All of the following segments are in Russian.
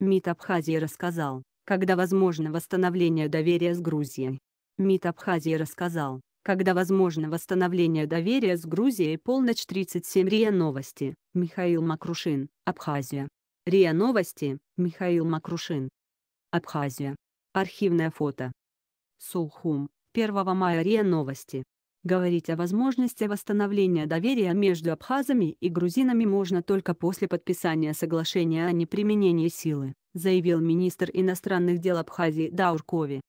МИД Абхазии рассказал, когда возможно восстановление доверия с Грузией. МИД Абхазии рассказал, когда возможно восстановление доверия с Грузией полночь 37 РИА Новости, Михаил Макрушин, Абхазия. РИА Новости, Михаил Макрушин. Абхазия. Архивное фото. Сулхум, 1 мая РИА Новости. Говорить о возможности восстановления доверия между абхазами и грузинами можно только после подписания соглашения о неприменении силы, заявил министр иностранных дел Абхазии Дауркови.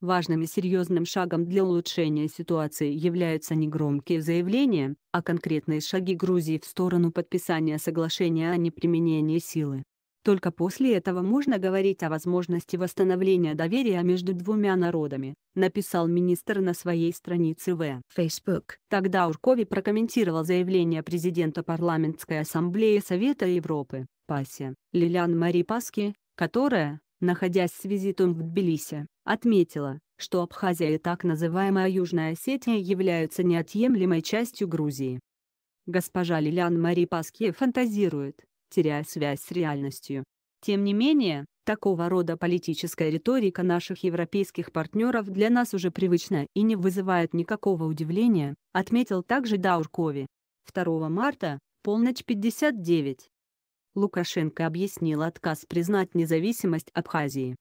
Важным и серьезным шагом для улучшения ситуации являются не громкие заявления, а конкретные шаги Грузии в сторону подписания соглашения о неприменении силы. Только после этого можно говорить о возможности восстановления доверия между двумя народами, написал министр на своей странице в Facebook. Тогда Уркови прокомментировал заявление президента парламентской ассамблеи Совета Европы, Паси, Лилиан Мари Паски, которая, находясь с визитом в Тбилиси, отметила, что Абхазия и так называемая Южная Осетия являются неотъемлемой частью Грузии. Госпожа Лилиан Мари Паски фантазирует, теряя связь с реальностью. Тем не менее, такого рода политическая риторика наших европейских партнеров для нас уже привычна и не вызывает никакого удивления, отметил также Дауркови. 2 марта, полночь 59. Лукашенко объяснил отказ признать независимость Абхазии.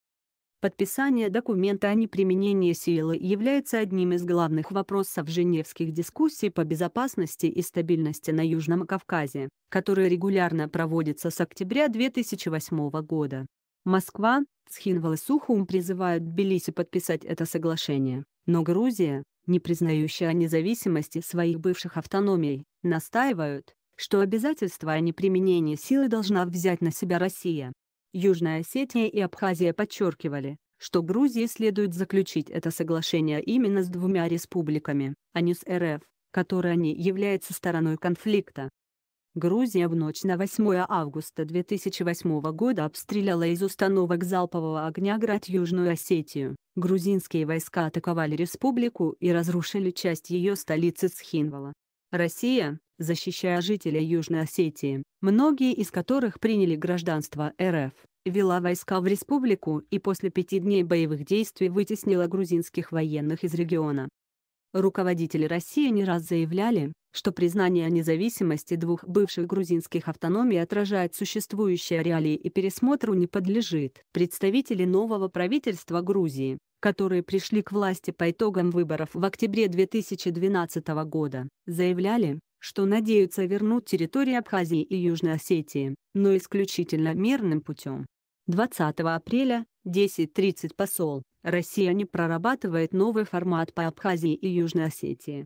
Подписание документа о неприменении силы является одним из главных вопросов женевских дискуссий по безопасности и стабильности на Южном Кавказе, которые регулярно проводятся с октября 2008 года. Москва, Схинвал и Сухум призывают Тбилиси подписать это соглашение, но Грузия, не признающая независимости своих бывших автономий, настаивают, что обязательство о неприменении силы должна взять на себя Россия. Южная Осетия и Абхазия подчеркивали, что Грузии следует заключить это соглашение именно с двумя республиками, а не с РФ, которая не является стороной конфликта. Грузия в ночь на 8 августа 2008 года обстреляла из установок залпового огня град Южную Осетию. Грузинские войска атаковали республику и разрушили часть ее столицы Схинвала. Россия, защищая жителей Южной Осетии, многие из которых приняли гражданство РФ, вела войска в республику и после пяти дней боевых действий вытеснила грузинских военных из региона. Руководители России не раз заявляли, что признание независимости двух бывших грузинских автономий отражает существующие реалии и пересмотру не подлежит. Представители нового правительства Грузии, которые пришли к власти по итогам выборов в октябре 2012 года, заявляли, что надеются вернуть территории Абхазии и Южной Осетии, но исключительно мирным путем. 20 апреля, 10.30 посол, Россия не прорабатывает новый формат по Абхазии и Южной Осетии.